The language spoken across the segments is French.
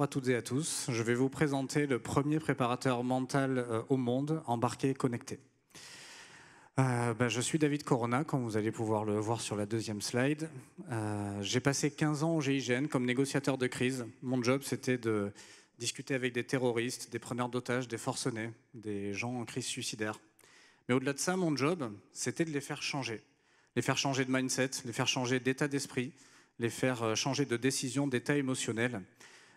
Bonjour à toutes et à tous. Je vais vous présenter le premier préparateur mental euh, au monde, embarqué et connecté. Euh, ben, je suis David Corona, comme vous allez pouvoir le voir sur la deuxième slide. Euh, j'ai passé 15 ans au GIGN comme négociateur de crise. Mon job, c'était de discuter avec des terroristes, des preneurs d'otages, des forcenés, des gens en crise suicidaire. Mais au-delà de ça, mon job, c'était de les faire changer. Les faire changer de mindset, les faire changer d'état d'esprit, les faire changer de décision, d'état émotionnel.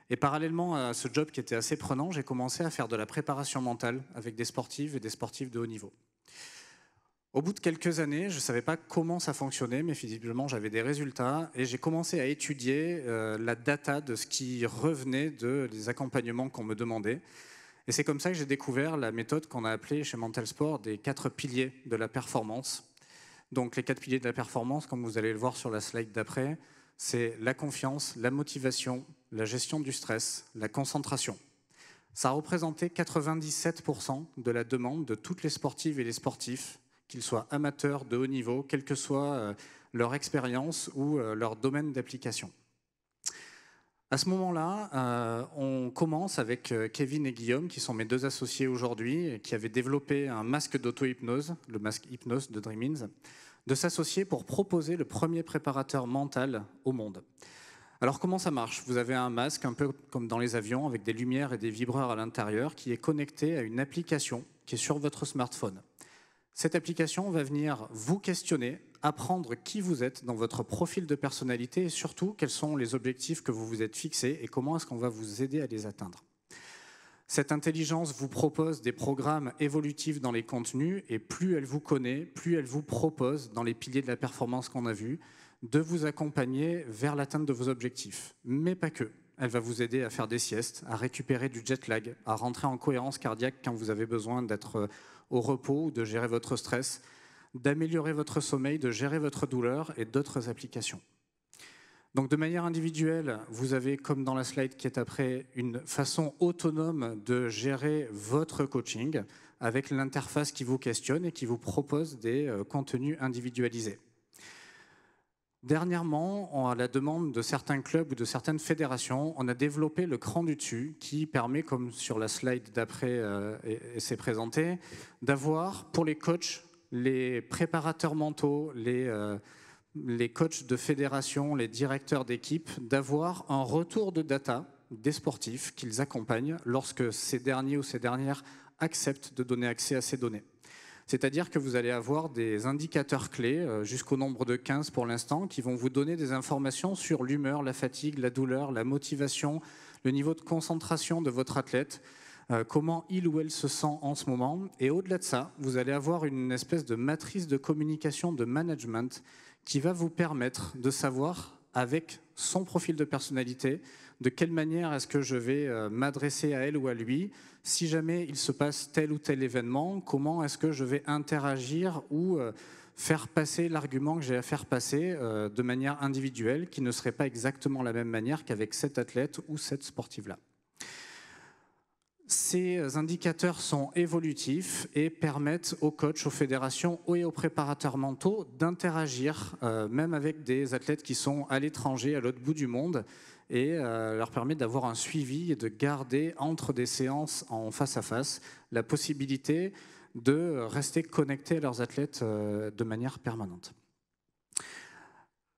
Et parallèlement à ce job qui était assez prenant, j'ai commencé à faire de la préparation mentale avec des sportives et des sportifs de haut niveau. Au bout de quelques années, je ne savais pas comment ça fonctionnait, mais visiblement j'avais des résultats et j'ai commencé à étudier euh, la data de ce qui revenait de, des accompagnements qu'on me demandait. Et c'est comme ça que j'ai découvert la méthode qu'on a appelée chez Mental Sport des quatre piliers de la performance. Donc les quatre piliers de la performance, comme vous allez le voir sur la slide d'après, c'est la confiance, la motivation, la gestion du stress, la concentration. Ça représentait 97% de la demande de toutes les sportives et les sportifs, qu'ils soient amateurs de haut niveau, quelle que soit euh, leur expérience ou euh, leur domaine d'application. À ce moment-là, euh, on commence avec Kevin et Guillaume, qui sont mes deux associés aujourd'hui, qui avaient développé un masque d'auto-hypnose, le masque hypnose de Dreamins, de s'associer pour proposer le premier préparateur mental au monde. Alors comment ça marche Vous avez un masque, un peu comme dans les avions, avec des lumières et des vibreurs à l'intérieur, qui est connecté à une application qui est sur votre smartphone. Cette application va venir vous questionner, apprendre qui vous êtes dans votre profil de personnalité et surtout quels sont les objectifs que vous vous êtes fixés et comment est-ce qu'on va vous aider à les atteindre. Cette intelligence vous propose des programmes évolutifs dans les contenus et plus elle vous connaît, plus elle vous propose dans les piliers de la performance qu'on a vus, de vous accompagner vers l'atteinte de vos objectifs, mais pas que. Elle va vous aider à faire des siestes, à récupérer du jet lag, à rentrer en cohérence cardiaque quand vous avez besoin d'être euh, au repos ou de gérer votre stress, d'améliorer votre sommeil, de gérer votre douleur et d'autres applications. Donc de manière individuelle, vous avez, comme dans la slide qui est après, une façon autonome de gérer votre coaching avec l'interface qui vous questionne et qui vous propose des euh, contenus individualisés. Dernièrement, à la demande de certains clubs ou de certaines fédérations, on a développé le cran du dessus qui permet, comme sur la slide d'après euh, s'est et, présenté, d'avoir pour les coachs, les préparateurs mentaux, les, euh, les coachs de fédération, les directeurs d'équipe, d'avoir un retour de data des sportifs qu'ils accompagnent lorsque ces derniers ou ces dernières acceptent de donner accès à ces données. C'est-à-dire que vous allez avoir des indicateurs clés, euh, jusqu'au nombre de 15 pour l'instant, qui vont vous donner des informations sur l'humeur, la fatigue, la douleur, la motivation, le niveau de concentration de votre athlète, euh, comment il ou elle se sent en ce moment. Et au-delà de ça, vous allez avoir une espèce de matrice de communication, de management, qui va vous permettre de savoir, avec son profil de personnalité, de quelle manière est-ce que je vais euh, m'adresser à elle ou à lui si jamais il se passe tel ou tel événement, comment est-ce que je vais interagir ou euh, faire passer l'argument que j'ai à faire passer euh, de manière individuelle qui ne serait pas exactement la même manière qu'avec cet athlète ou cette sportive-là. Ces indicateurs sont évolutifs et permettent aux coachs, aux fédérations et aux préparateurs mentaux d'interagir, même avec des athlètes qui sont à l'étranger, à l'autre bout du monde, et euh, leur permet d'avoir un suivi et de garder entre des séances en face à face la possibilité de rester connecté à leurs athlètes euh, de manière permanente.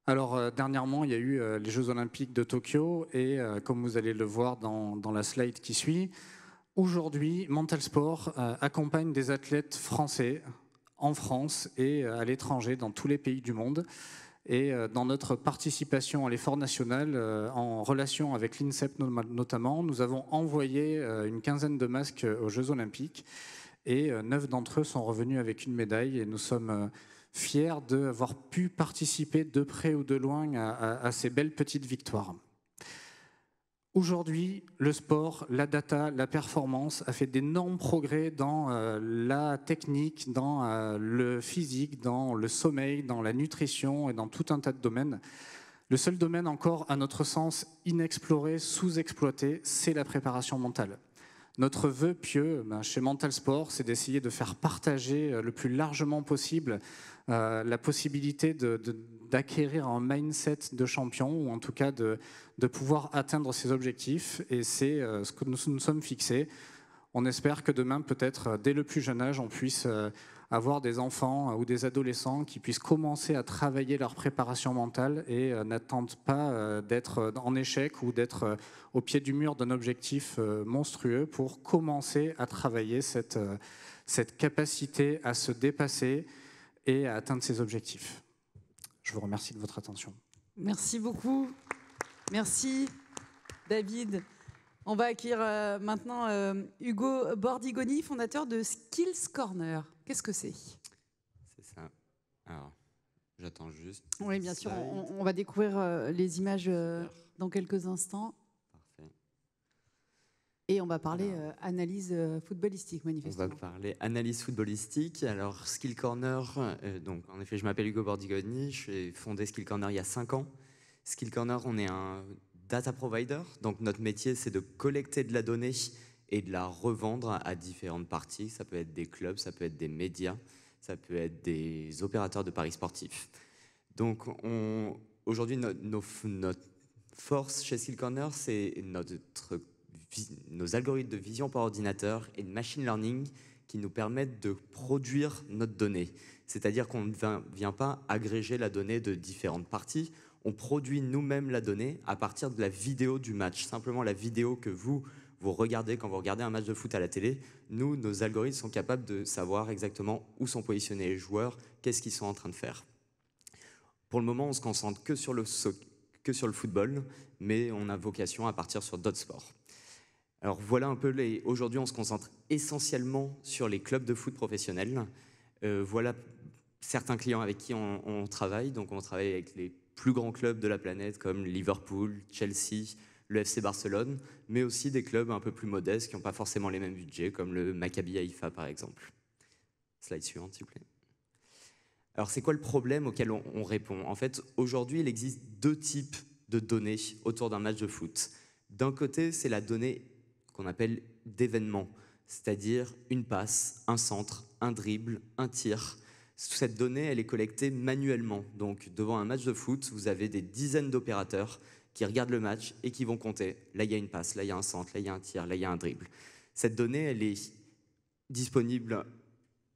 Alors euh, dernièrement, il y a eu les Jeux olympiques de Tokyo et comme vous allez le voir dans, dans la slide qui suit, aujourd'hui, Mental Sport accompagne des athlètes français en France et à l'étranger dans tous les pays du monde et euh, dans notre participation à l'effort national, euh, en relation avec l'INSEP notamment, nous avons envoyé euh, une quinzaine de masques aux Jeux Olympiques et neuf d'entre eux sont revenus avec une médaille et nous sommes fiers d'avoir pu participer de près ou de loin à ces belles petites victoires. Aujourd'hui, le sport, la data, la performance a fait d'énormes progrès dans euh, la technique, dans euh, le physique, dans le sommeil, dans la nutrition et dans tout un tas de domaines. Le seul domaine encore, à notre sens, inexploré, sous-exploité, c'est la préparation mentale. Notre vœu pieux ben, chez Mental Sport, c'est d'essayer de faire partager euh, le plus largement possible la possibilité de d'acquérir un mindset de champion, ou en tout cas de, pouvoir atteindre ses objectifs. Et c'est euh, ce que nous nous sommes fixés. On espère que demain, peut-être euh, dès le plus jeune âge, on puisse euh, avoir des enfants ou des adolescents qui puissent commencer à travailler leur préparation mentale et n'attendent pas d'être en échec ou d'être au pied du mur d'un objectif monstrueux pour commencer à travailler cette, cette capacité à se dépasser et à atteindre ses objectifs. Je vous remercie de votre attention. Merci beaucoup. Merci, David. On va accueillir euh, maintenant euh, Hugo Bordigoni, fondateur de Skills Corner. Qu'est-ce que c'est C'est ça. Alors, j'attends juste. Oui, bien sûr, on, va découvrir euh, les images dans quelques instants. Et on va parler euh, analyse euh, footballistique, manifestement. On va parler analyse footballistique. Alors, Skill Corner, euh, donc, en effet, je m'appelle Hugo Bordigoni, j'ai fondé Skill Corner il y a 5 ans. Skill Corner, on est un data provider, donc notre métier, c'est de collecter de la donnée et de la revendre à différentes parties. Ça peut être des clubs, ça peut être des médias, ça peut être des opérateurs de paris sportifs. Donc, aujourd'hui, notre force chez Skill Corner, c'est notre nos algorithmes de vision par ordinateur et de machine learning qui nous permettent de produire notre donnée. C'est-à-dire qu'on ne vient pas agréger la donnée de différentes parties, on produit nous-mêmes la donnée à partir de la vidéo du match. Simplement la vidéo que vous, vous regardez quand vous regardez un match de foot à la télé, nous, nos algorithmes sont capables de savoir exactement où sont positionnés les joueurs, qu'est-ce qu'ils sont en train de faire. Pour le moment, on se concentre que sur le, que sur le football, mais on a vocation à partir sur d'autres sports. Alors voilà un peu les. Aujourd'hui, on se concentre essentiellement sur les clubs de foot professionnels. Euh, voilà certains clients avec qui on, travaille. Donc on travaille avec les plus grands clubs de la planète comme Liverpool, Chelsea, le FC Barcelone, mais aussi des clubs un peu plus modestes qui n'ont pas forcément les mêmes budgets, comme le Maccabi Haïfa par exemple. Slide suivante, s'il vous plaît. Alors c'est quoi le problème auquel on, on répond En fait, aujourd'hui, il existe deux types de données autour d'un match de foot. D'un côté, c'est la donnée qu'on appelle d'événements, c'est-à-dire une passe, un centre, un dribble, un tir. Cette donnée, elle est collectée manuellement. Donc, devant un match de foot, vous avez des dizaines d'opérateurs qui regardent le match et qui vont compter. Là, il y a une passe, là, il y a un centre, là, il y a un tir, là, il y a un dribble. Cette donnée, elle est disponible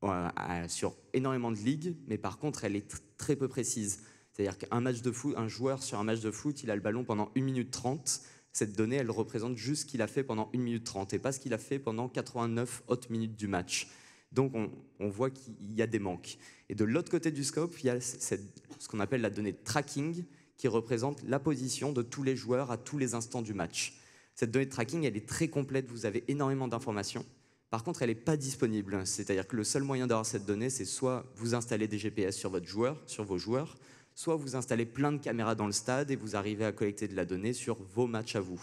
euh, sur énormément de ligues, mais par contre, elle est très peu précise. C'est-à-dire qu'un match de foot, un joueur sur un match de foot, il a le ballon pendant 1 minute 30 cette donnée, elle représente juste ce qu'il a fait pendant 1 minute 30 et pas ce qu'il a fait pendant 89 autres minutes du match. Donc on, voit qu'il y a des manques. Et de l'autre côté du scope, il y a ce qu'on appelle la donnée tracking qui représente la position de tous les joueurs à tous les instants du match. Cette donnée tracking, elle est très complète, vous avez énormément d'informations. Par contre, elle n'est pas disponible. C'est-à-dire que le seul moyen d'avoir cette donnée, c'est soit vous installer des GPS sur votre joueur, sur vos joueurs, soit vous installez plein de caméras dans le stade et vous arrivez à collecter de la donnée sur vos matchs à vous.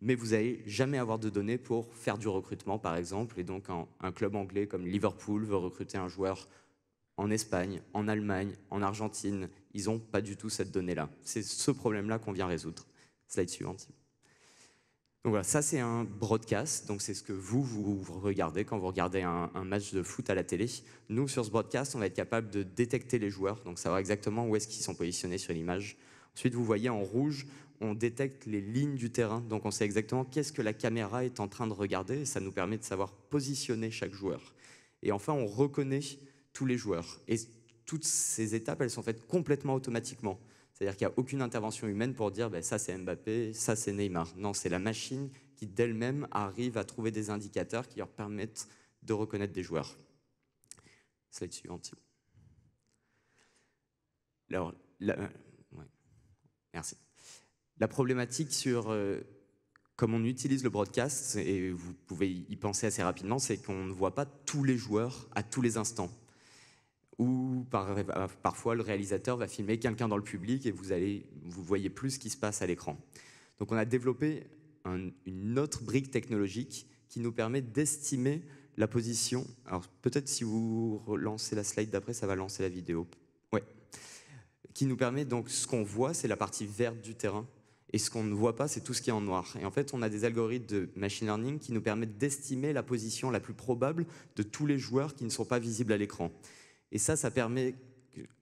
Mais vous n'allez jamais avoir de données pour faire du recrutement, par exemple. Et donc, un, club anglais comme Liverpool veut recruter un joueur en Espagne, en Allemagne, en Argentine. Ils n'ont pas du tout cette donnée-là. C'est ce problème-là qu'on vient résoudre. Slide suivante. Donc voilà, ça c'est un broadcast, donc c'est ce que vous, vous regardez quand vous regardez un, match de foot à la télé. Nous, sur ce broadcast, on va être capable de détecter les joueurs, donc savoir exactement où est-ce qu'ils sont positionnés sur l'image. Ensuite, vous voyez en rouge, on détecte les lignes du terrain, donc on sait exactement qu'est-ce que la caméra est en train de regarder, et ça nous permet de savoir positionner chaque joueur. Et enfin, on reconnaît tous les joueurs. Et toutes ces étapes, elles sont faites complètement automatiquement. C'est-à-dire qu'il n'y a aucune intervention humaine pour dire ben, ça c'est Mbappé, ça c'est Neymar. Non, c'est la machine qui d'elle-même arrive à trouver des indicateurs qui leur permettent de reconnaître des joueurs. Slide suivante. Alors, la, euh, Merci. La problématique sur euh, comment on utilise le broadcast, et vous pouvez y penser assez rapidement, c'est qu'on ne voit pas tous les joueurs à tous les instants ou euh, parfois le réalisateur va filmer quelqu'un dans le public et vous, allez, vous voyez plus ce qui se passe à l'écran. Donc on a développé une autre brique technologique qui nous permet d'estimer la position. Alors peut-être si vous relancez la slide d'après, ça va lancer la vidéo. Oui. Qui nous permet donc ce qu'on voit, c'est la partie verte du terrain. Et ce qu'on ne voit pas, c'est tout ce qui est en noir. Et en fait, on a des algorithmes de machine learning qui nous permettent d'estimer la position la plus probable de tous les joueurs qui ne sont pas visibles à l'écran. Et ça, ça permet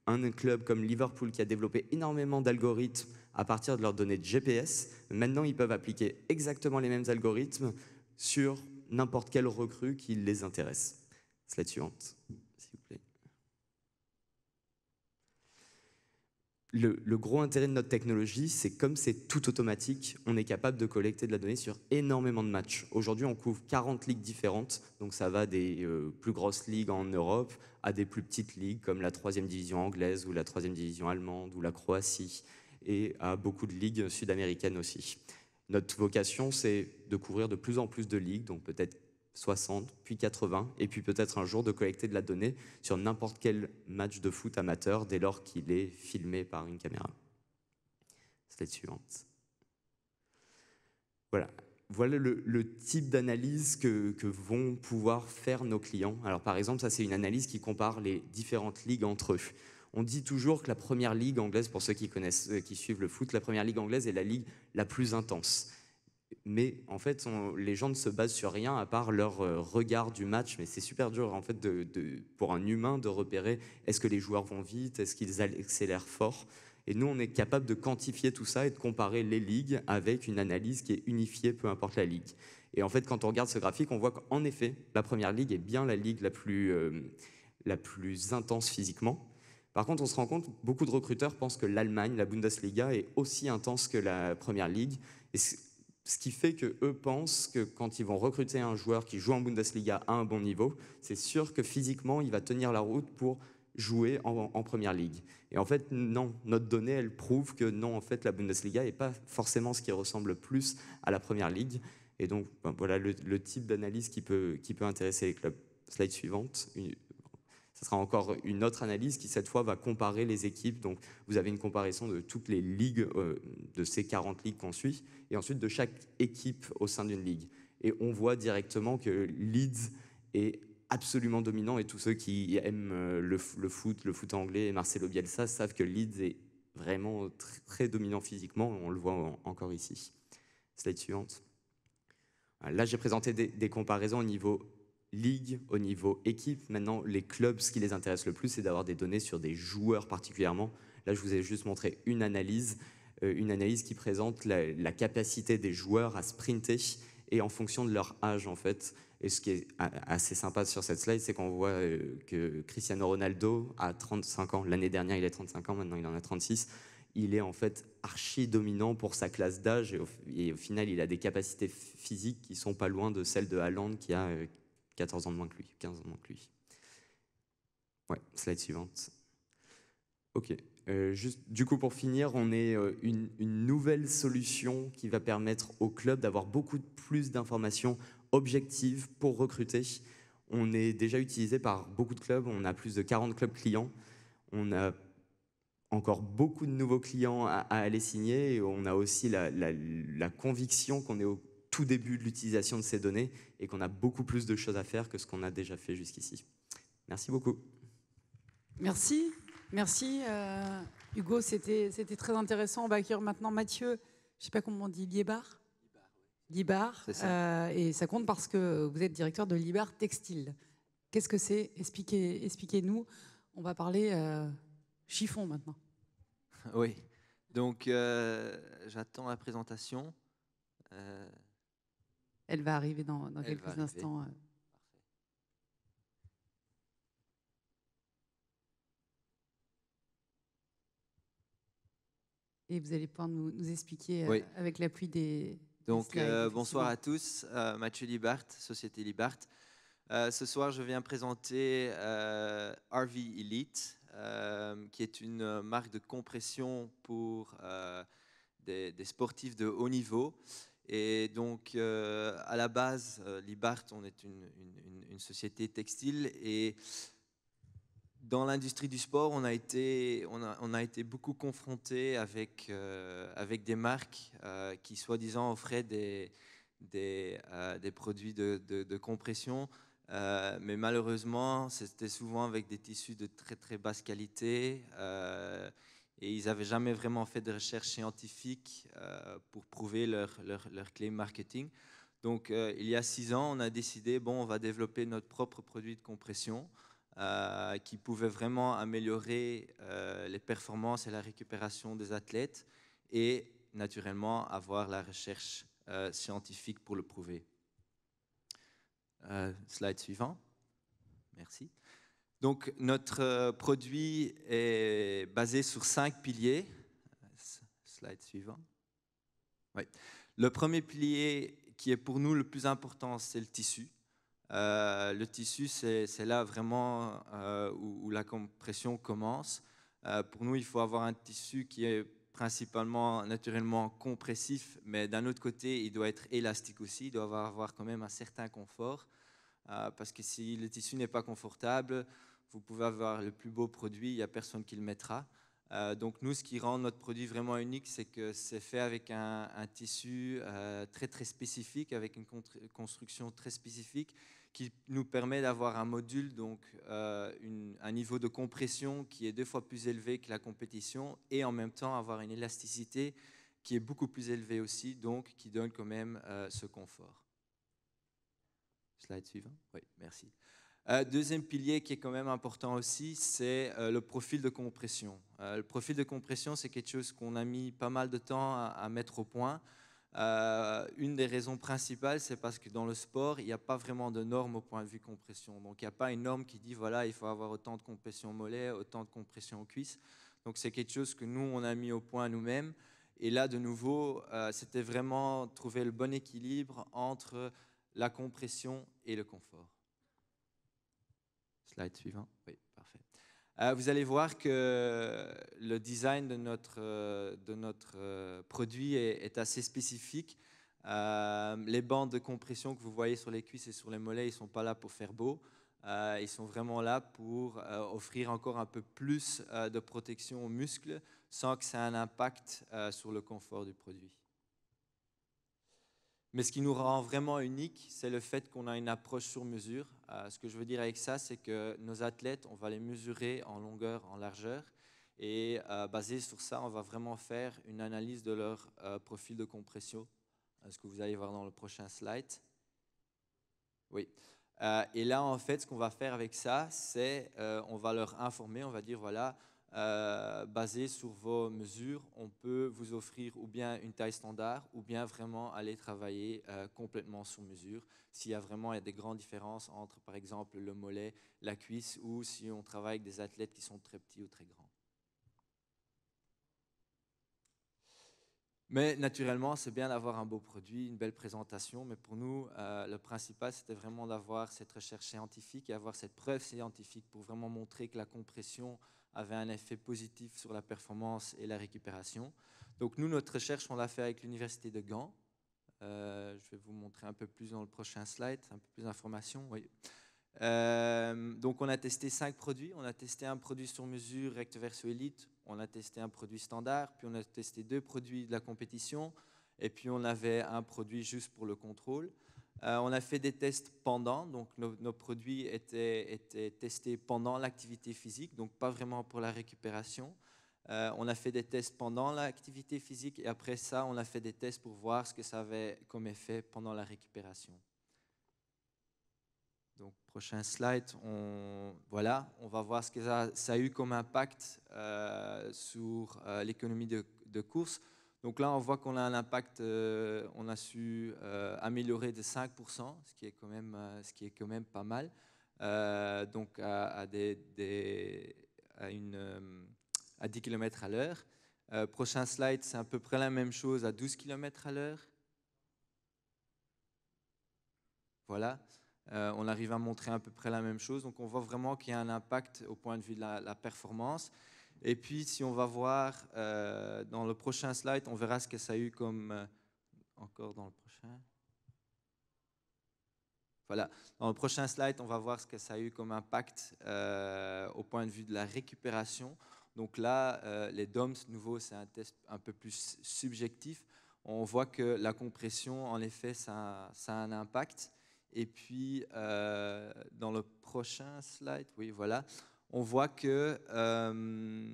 qu'un club comme Liverpool qui a développé énormément d'algorithmes à partir de leurs données de GPS, maintenant ils peuvent appliquer exactement les mêmes algorithmes sur n'importe quel recrue qui les intéresse. Slide suivante, s'il vous plaît. Le, gros intérêt de notre technologie, c'est comme c'est tout automatique, on est capable de collecter de la donnée sur énormément de matchs. Aujourd'hui, on couvre 40 ligues différentes, donc ça va des euh, plus grosses ligues en Europe à des plus petites ligues comme la troisième division anglaise ou la troisième division allemande ou la Croatie et à beaucoup de ligues sud-américaines aussi. Notre vocation, c'est de couvrir de plus en plus de ligues, donc peut-être 60, puis 80, et puis peut-être un jour de collecter de la donnée sur n'importe quel match de foot amateur dès lors qu'il est filmé par une caméra. Slide suivante. Voilà, voilà le, type d'analyse que, vont pouvoir faire nos clients. Alors par exemple, ça c'est une analyse qui compare les différentes ligues entre eux. On dit toujours que la première ligue anglaise, pour ceux qui, connaissent, euh, qui suivent le foot, la première ligue anglaise est la ligue la plus intense. Mais en fait, les gens ne se basent sur rien à part leur euh, regard du match. Mais c'est super dur en fait pour un humain de repérer est-ce que les joueurs vont vite, est-ce qu'ils accélèrent fort. Et nous, on est capable de quantifier tout ça et de comparer les ligues avec une analyse qui est unifiée, peu importe la ligue. Et en fait, quand on regarde ce graphique, on voit qu'en effet, la première ligue est bien la ligue la plus, euh, la plus intense physiquement. Par contre, on se rend compte, beaucoup de recruteurs pensent que l'Allemagne, la Bundesliga, est aussi intense que la première ligue. Et ce qui fait que eux pensent que quand ils vont recruter un joueur qui joue en Bundesliga à un bon niveau, c'est sûr que physiquement, il va tenir la route pour jouer en, première ligue. Et en fait, non, notre donnée, elle prouve que non, en fait, la Bundesliga n'est pas forcément ce qui ressemble plus à la première ligue. Et donc, ben, voilà le, type d'analyse qui peut, qui peut intéresser les clubs. Slide suivante. Une, ça sera encore une autre analyse qui, cette fois, va comparer les équipes. Donc, vous avez une comparaison de toutes les ligues, euh, de ces 40 ligues qu'on suit, et ensuite de chaque équipe au sein d'une ligue. Et on voit directement que Leeds est absolument dominant et tous ceux qui aiment euh, le, foot, le foot anglais et Marcelo Bielsa savent que Leeds est vraiment très, dominant physiquement, on le voit encore ici. Slide suivante. Euh, là, j'ai présenté des, comparaisons au niveau ligue, au niveau équipe. Maintenant, les clubs, ce qui les intéresse le plus, c'est d'avoir des données sur des joueurs particulièrement. Là, je vous ai juste montré une analyse, euh, une analyse qui présente la, capacité des joueurs à sprinter et en fonction de leur âge, en fait, et ce qui est assez sympa sur cette slide, c'est qu'on voit euh, que Cristiano Ronaldo a 35 ans. L'année dernière, il a 35 ans, maintenant il en a 36. Il est en fait archi dominant pour sa classe d'âge et, au final, il a des capacités physiques qui sont pas loin de celles de Haaland qui a 14 euh, ans de moins que lui, 15 ans de moins que lui. slide suivante. Ok. Euh, juste, du coup, pour finir, on est une, une, nouvelle solution qui va permettre au club d'avoir beaucoup plus d'informations objective pour recruter. On est déjà utilisé par beaucoup de clubs, on a plus de 40 clubs clients, on a encore beaucoup de nouveaux clients à, aller signer et on a aussi la, conviction qu'on est au tout début de l'utilisation de ces données et qu'on a beaucoup plus de choses à faire que ce qu'on a déjà fait jusqu'ici. Merci beaucoup. Merci, merci euh, Hugo, c'était très intéressant. On va accueillir maintenant Mathieu, je ne sais pas comment on dit, Liébar Libar, euh, et ça compte parce que vous êtes directeur de Libar Textile. Qu'est-ce que c'est Expliquez-nous. On va parler euh, chiffon maintenant. Oui. Donc, euh, j'attends la présentation. Elle va arriver dans, quelques instants. Et vous allez pouvoir nous, expliquer avec l'appui des, donc euh, bonsoir à tous, euh, Mathieu Libart, Société Libart. Euh, ce soir, je viens présenter RV Elite, qui est une marque de compression pour des, sportifs de haut niveau. Et donc, à la base, Libart, on est une, une société textile et dans l'industrie du sport, on a été, on a, été beaucoup confronté avec, euh, avec des marques euh, qui, soi-disant, offraient des, des, euh, produits de, de, compression. mais malheureusement, c'était souvent avec des tissus de très très basse qualité et ils n'avaient jamais vraiment fait de recherche scientifique pour prouver leur, leur, leur, claim marketing. Donc, il y a six ans, on a décidé bon, on va développer notre propre produit de compression. Euh, qui pouvaient vraiment améliorer euh, les performances et la récupération des athlètes et naturellement avoir la recherche euh, scientifique pour le prouver. slide suivant. Merci. Donc notre produit est basé sur cinq piliers. Slide suivant. Oui. Le premier pilier qui est pour nous le plus important, c'est le tissu. Euh, le tissu, c'est là vraiment euh, où, la compression commence. Euh, pour nous, il faut avoir un tissu qui est principalement naturellement compressif, mais d'un autre côté, il doit être élastique aussi, il doit avoir quand même un certain confort, parce que si le tissu n'est pas confortable, vous pouvez avoir le plus beau produit, il n'y a personne qui le mettra. donc nous, ce qui rend notre produit vraiment unique, c'est que c'est fait avec un, un tissu très très spécifique, avec une construction très spécifique, qui nous permet d'avoir un module, donc euh, un niveau de compression qui est deux fois plus élevé que la compétition et en même temps avoir une élasticité qui est beaucoup plus élevée aussi, donc qui donne quand même euh, ce confort. Slide suivant. Oui, merci. Euh, deuxième pilier qui est quand même important aussi, c'est le profil de compression. le profil de compression, c'est quelque chose qu'on a mis pas mal de temps à mettre au point. Euh, une des raisons principales, c'est parce que dans le sport, il n'y a pas vraiment de normes au point de vue compression. Donc il n'y a pas une norme qui dit, voilà, il faut avoir autant de compression mollet, autant de compression aux cuisses. Donc c'est quelque chose que nous, on a mis au point nous-mêmes. Et là, de nouveau, euh, c'était vraiment trouver le bon équilibre entre la compression et le confort. Slide suivant. Oui, parfait. Euh, vous allez voir que le design de notre, euh, de notre euh, produit est, assez spécifique. les bandes de compression que vous voyez sur les cuisses et sur les mollets, ne sont pas là pour faire beau. ils sont vraiment là pour offrir encore un peu plus de protection aux muscles sans que ça ait un impact sur le confort du produit. Mais ce qui nous rend vraiment unique, c'est le fait qu'on a une approche sur mesure. Euh, ce que je veux dire avec ça, c'est que nos athlètes, on va les mesurer en longueur, en largeur. Et euh, basé sur ça, on va vraiment faire une analyse de leur euh, profil de compression, ce que vous allez voir dans le prochain slide. Oui. et là, en fait, ce qu'on va faire avec ça, c'est euh, on va leur informer, on va dire, voilà, euh, basé sur vos mesures, on peut vous offrir ou bien une taille standard ou bien vraiment aller travailler euh, complètement sur mesure. S'il y a vraiment il y a des grandes différences entre par exemple le mollet, la cuisse ou si on travaille avec des athlètes qui sont très petits ou très grands. Mais naturellement, c'est bien d'avoir un beau produit, une belle présentation, mais pour nous, euh, le principal, c'était vraiment d'avoir cette recherche scientifique et avoir cette preuve scientifique pour vraiment montrer que la compression avait un effet positif sur la performance et la récupération. Donc nous, notre recherche, on l'a fait avec l'Université de Gand. Euh, je vais vous montrer un peu plus dans le prochain slide, un peu plus d'informations. Euh, donc on a testé cinq produits. On a testé un produit sur mesure, recte Verso Elite. On a testé un produit standard, puis on a testé deux produits de la compétition, et puis on avait un produit juste pour le contrôle. Euh, on a fait des tests pendant, donc nos, produits étaient, testés pendant l'activité physique, donc pas vraiment pour la récupération. Euh, on a fait des tests pendant l'activité physique et après ça, on a fait des tests pour voir ce que ça avait comme effet pendant la récupération. Donc, prochain slide, on, voilà, on va voir ce que ça, a eu comme impact euh, sur l'économie de course. Donc là, on voit qu'on a un impact, euh, on a su euh, améliorer de 5%, euh, ce qui est quand même, pas mal, donc à, 10 km à l'heure. prochain slide, c'est à peu près la même chose à 12 km à l'heure. Voilà, on arrive à montrer à peu près la même chose. Donc on voit vraiment qu'il y a un impact au point de vue de la performance. Et puis, si on va voir euh, dans le prochain slide, on verra ce que ça a eu comme. Euh, encore dans le prochain. Voilà. Dans le prochain slide, on va voir ce que ça a eu comme impact euh, au point de vue de la récupération. Donc là, les DOMS, nouveau, c'est un test un peu plus subjectif. On voit que la compression, en effet, ça, ça a un impact. Et puis, dans le prochain slide, oui, voilà, on voit que euh,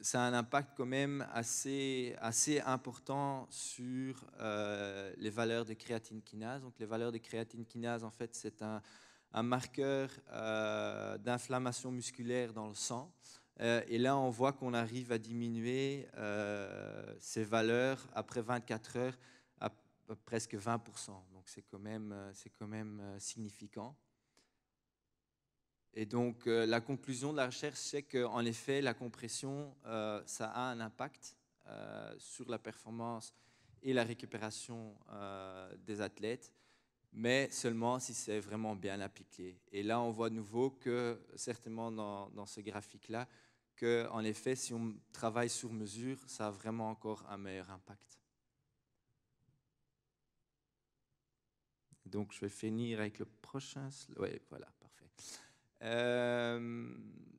ça a un impact quand même assez, important sur euh, les valeurs de créatine kinase. Donc les valeurs de créatine kinase, en fait, c'est un, marqueur euh, d'inflammation musculaire dans le sang. et là, on voit qu'on arrive à diminuer ces valeurs après 24 heures à, presque 20%. Donc c'est quand même, quand même significant. Et donc, euh, la conclusion de la recherche, c'est qu'en effet, la compression, euh, ça a un impact euh, sur la performance et la récupération des athlètes, mais seulement si c'est vraiment bien appliqué. Et là, on voit de nouveau que, certainement dans, dans ce graphique-là, qu'en effet, si on travaille sur mesure, ça a vraiment encore un meilleur impact. Donc, je vais finir avec le prochain slide. Oui, voilà, parfait. Euh,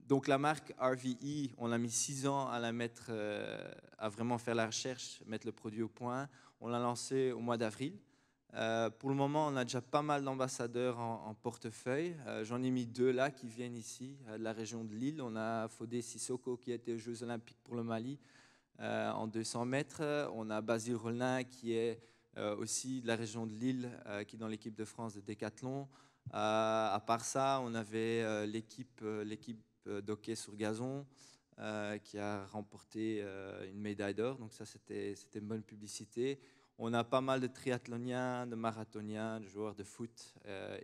donc la marque RVI, e, on a mis six ans à la mettre, euh, à vraiment faire la recherche, mettre le produit au point. On l'a lancé au mois d'avril. Euh, pour le moment, on a déjà pas mal d'ambassadeurs en, portefeuille. J'en ai mis deux là qui viennent ici, de la région de Lille. On a Fodé Sissoko qui a été aux Jeux Olympiques pour le Mali en 200 mètres. On a Basile Rollin qui est aussi de la région de Lille, qui est dans l'équipe de France de décathlon. Euh, à part ça, on avait euh, l'équipe euh, l'équipe d'hockey sur gazon qui a remporté une médaille d'or. Donc ça, c'était une bonne publicité. On a pas mal de triathloniens, de marathoniens, de joueurs de foot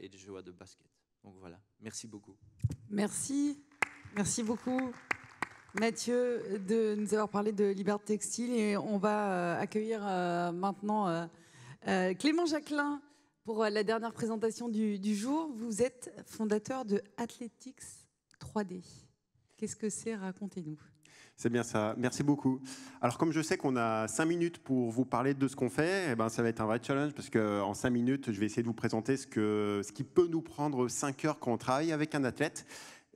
et de joueurs de basket. Donc voilà, merci beaucoup. Merci, merci beaucoup. Mathieu, de nous avoir parlé de Liberté Textile et on va accueillir maintenant Clément Jacquelin pour euh, la dernière présentation du, jour, vous êtes fondateur de Athletics 3D. Qu'est-ce que c'est Racontez-nous. C'est bien ça. Merci beaucoup. Alors, comme je sais qu'on a cinq minutes pour vous parler de ce qu'on fait, eh ben, ça va être un vrai challenge parce qu'en euh, cinq minutes, je vais essayer de vous présenter ce, que, ce qui peut nous prendre 5 heures quand on travaille avec un athlète.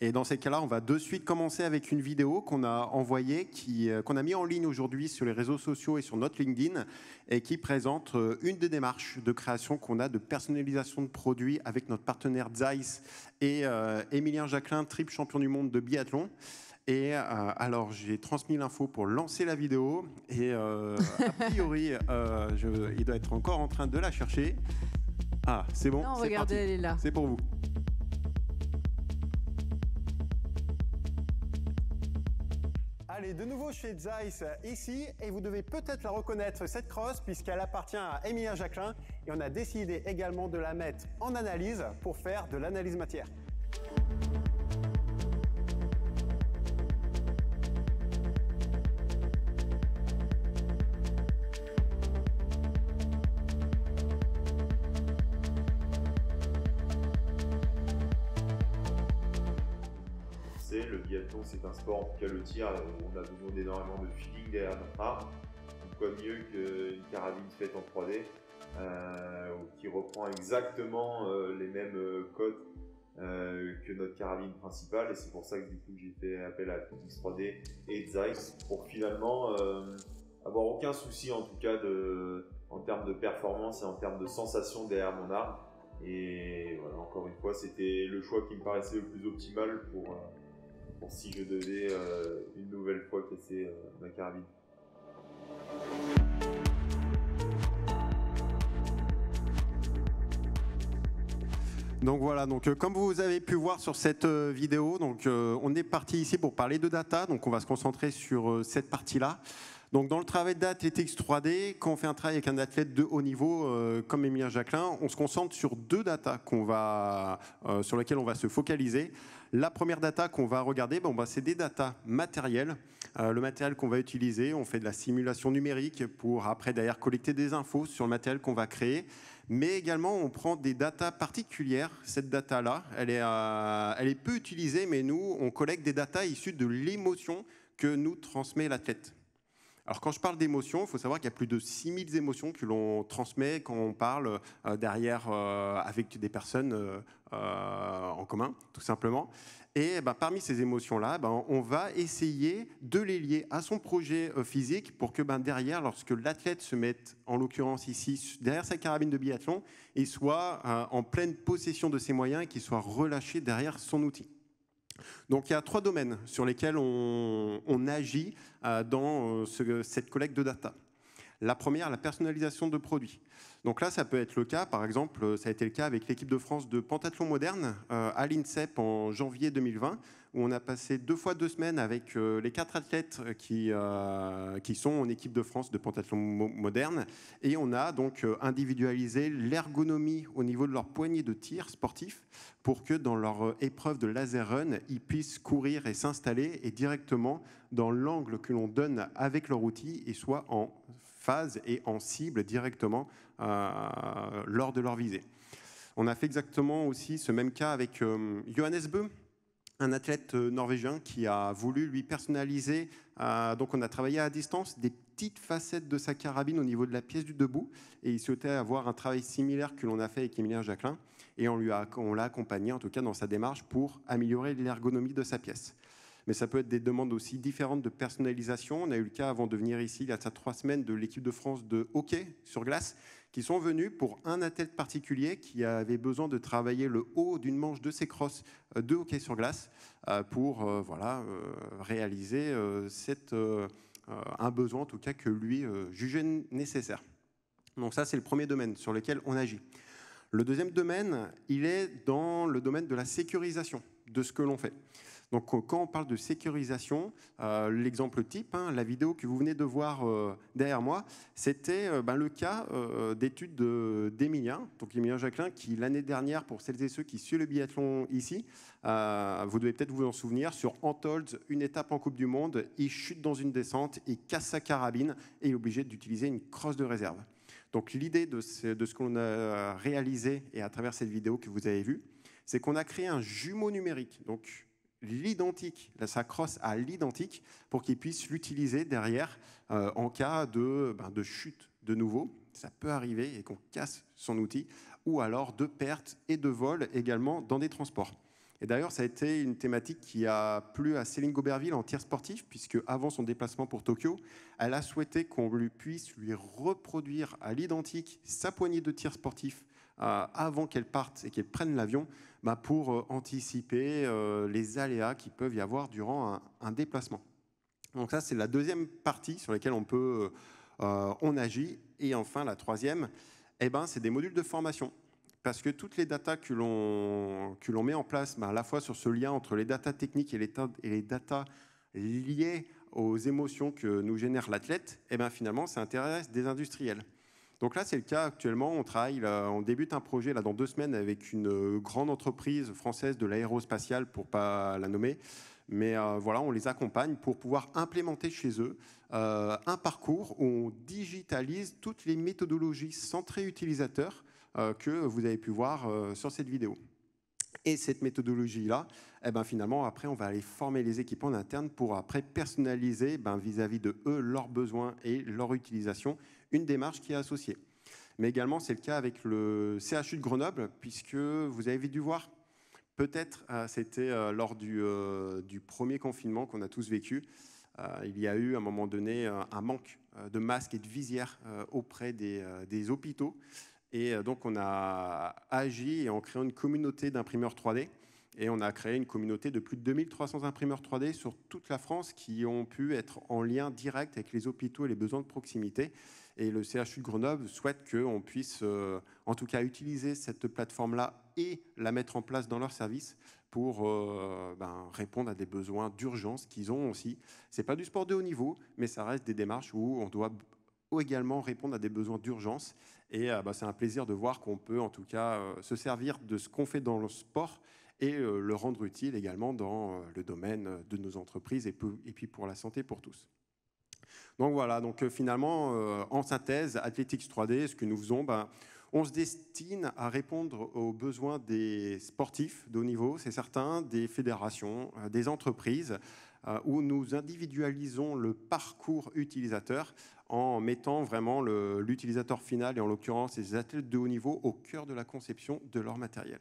Et dans ces cas-là, on va de suite commencer avec une vidéo qu'on a envoyée, qui, euh, qu'on a mis en ligne aujourd'hui sur les réseaux sociaux et sur notre LinkedIn, et qui présente euh, une des démarches de création qu'on a de personnalisation de produits avec notre partenaire Zeiss et euh, Émilien Jacquelin, triple champion du monde de biathlon. Et alors, j'ai transmis l'info pour lancer la vidéo. Et a priori, je, il doit être encore en train de la chercher. Ah, c'est bon. Non, regardez, parti. elle est là. C'est pour vous. Allez, de nouveau chez Zeiss ici, et vous devez peut-être la reconnaître, cette crosse, puisqu'elle appartient à Emilien Jacquelin, et on a décidé également de la mettre en analyse pour faire de l'analyse matière. en tout cas le tir, on a besoin d'énormément de feeling derrière notre arme quoi mieux qu'une carabine faite en 3D euh, qui reprend exactement euh, les mêmes euh, codes que notre carabine principale et c'est pour ça que du coup j'ai fait appel à 3D et Zeiss pour finalement avoir aucun souci en tout cas en termes de performance et en termes de sensation derrière mon arme. Et voilà, encore une fois, c'était le choix qui me paraissait le plus optimal pour, si je devais euh, une nouvelle fois casser euh, ma carabine. Donc voilà, donc euh, comme vous avez pu voir sur cette vidéo, donc on est parti ici pour parler de data, donc on va se concentrer sur cette partie-là. Donc dans le travail d'athlétics 3D, quand on fait un travail avec un athlète de haut niveau comme Émilien Jacquelin, on se concentre sur deux data qu'on va, sur lesquelles on va se focaliser. La première data qu'on va regarder, bon, bah, c'est des datas matérielles. Euh, le matériel qu'on va utiliser, on fait de la simulation numérique pour après derrière collecter des infos sur le matériel qu'on va créer. Mais également, on prend des datas particulières. Cette data-là, elle, est, euh, elle est peu utilisée, mais nous, on collecte des datas issues de l'émotion que nous transmet l'athlète. Alors quand je parle d'émotion, il faut savoir qu'il y a plus de 6000 émotions que l'on transmet quand on parle euh, derrière avec des personnes euh, en commun, tout simplement. Et bah, parmi ces émotions-là, bah, on va essayer de les lier à son projet euh, physique pour que ben derrière, lorsque l'athlète se mette, en l'occurrence ici, derrière sa carabine de biathlon, il soit euh, en pleine possession de ses moyens et qu'il soit relâché derrière son outil. Donc il y a trois domaines sur lesquels on, on agit dans cette collecte de data. La première, la personnalisation de produits. Donc là, ça peut être le cas, par exemple, euh, ça a été le cas avec l'équipe de France de pentathlon moderne euh, à l'INSEP en janvier 2020, où on a passé deux fois deux semaines avec euh, les quatre athlètes qui, qui sont en équipe de France de pentathlon moderne, et on a donc individualisé l'ergonomie au niveau de leur poignée de tir sportif pour que dans leur épreuve de laser run, ils puissent courir et s'installer et directement dans l'angle que l'on donne avec leur outil et soit en et en cible directement euh, lors de leur visée. On a fait exactement aussi ce même cas avec euh, Johannes Bö, un athlète euh, norvégien qui a voulu lui personnaliser. donc, on a travaillé à distance des petites facettes de sa carabine au niveau de la pièce du debout. Et il souhaitait avoir un travail similaire que l'on a fait avec Emilien Jacquelin. Et on l'a accompagné, en tout cas, dans sa démarche pour améliorer l'ergonomie de sa pièce mais ça peut être des demandes aussi différentes de personnalisation. On a eu le cas avant de venir ici, il y a trois semaines, de l'équipe de France de hockey sur glace, qui sont venus pour un athlète particulier qui avait besoin de travailler le haut d'une manche de ses crosses euh, de hockey sur glace euh, pour euh, voilà, réaliser un besoin en tout cas que lui jugeait nécessaire. Donc ça, c'est le premier domaine sur lequel on agit. Le deuxième domaine, il est dans le domaine de la sécurisation de ce que l'on fait. Donc quand on parle de sécurisation, euh, l'exemple type, hein, la vidéo que vous venez de voir euh, derrière moi, c'était euh, ben, le cas d'études d'Emilien, donc Emilien Jacquelin, qui l'année dernière, pour celles et ceux qui suivent le biathlon ici, vous devez peut-être vous en souvenir, sur Antolds, une étape en Coupe du Monde, il chute dans une descente, il casse sa carabine et il est obligé d'utiliser une crosse de réserve. Donc l'idée de ce, de ce qu'on a réalisé et à travers cette vidéo que vous avez vue, c'est qu'on a créé un jumeau numérique. Donc l'identique, sa crosse à l'identique, pour qu'il puisse l'utiliser derrière euh, en cas ben, de, chute de nouveau. Ça peut arriver et qu'on casse son outil, ou alors de perte et de vol également dans des transports. Et d'ailleurs, ça a été une thématique qui a plu à Céline Goberville en tir sportif, puisque avant son déplacement pour Tokyo, elle a souhaité qu'on lui puisse lui reproduire à l'identique sa poignée de tir sportif euh, avant qu'elle parte et qu'elle prenne l'avion bah, pour euh, anticiper euh, les aléas qui peuvent y avoir durant un, déplacement. Donc ça, c'est la deuxième partie sur laquelle on peut, euh, on agit. Et enfin, la troisième, eh ben, c'est des modules de formation. Parce que toutes les datas que l'on, met en place, bah, à la fois sur ce lien entre les datas techniques et les, datas liées aux émotions que nous génère l'athlète, eh ben, finalement, ça intéresse des industriels. Donc là, c'est le cas actuellement. On travaille, on débute un projet là dans deux semaines avec une euh, grande entreprise française de l'aérospatiale, pour pas la nommer. Mais euh, voilà, on les accompagne pour pouvoir implémenter chez eux euh, un parcours où on digitalise toutes les méthodologies centrées utilisateurs que vous avez pu voir sur cette vidéo. Et cette méthodologie-là, eh ben finalement, après, on va aller former les équipements en interne pour après personnaliser vis à -vis de eux leurs besoins et leur utilisation une démarche qui est associée. Mais également, c'est le cas avec le CHU de Grenoble, puisque vous avez dû voir, peut-être, euh, c'était euh, lors euh, du, premier confinement qu'on a tous vécu, il y a eu à un moment donné un manque de masques et de visières auprès des, des hôpitaux. Et donc on a agi en créant une communauté d'imprimeurs 3D. Et on a créé une communauté de plus de 2300 imprimeurs 3D sur toute la France qui ont pu être en lien direct avec les hôpitaux et les besoins de proximité. Et le CHU de Grenoble souhaite qu'on puisse, euh, en tout cas, utiliser cette plateforme-là et la mettre en place dans leurs services pour euh, ben, répondre à des besoins d'urgence qu'ils ont aussi. Ce n'est pas du sport de haut niveau, mais ça reste des démarches où on doit également répondre à des besoins d'urgence. Et euh, ben, c'est un plaisir de voir qu'on peut, en tout cas, se servir de ce qu'on fait dans le sport et le rendre utile également dans le domaine de nos entreprises et, et puis pour la santé pour tous. Donc voilà, donc euh, finalement, euh, en synthèse, Athletics 3D, ce que nous faisons, ben, on se destine à répondre aux besoins des sportifs de haut niveau, c'est certain, des fédérations, euh, des entreprises, où nous individualisons le parcours utilisateur en mettant vraiment l'utilisateur final, et en l'occurrence les athlètes de haut niveau, au cœur de la conception de leur matériel.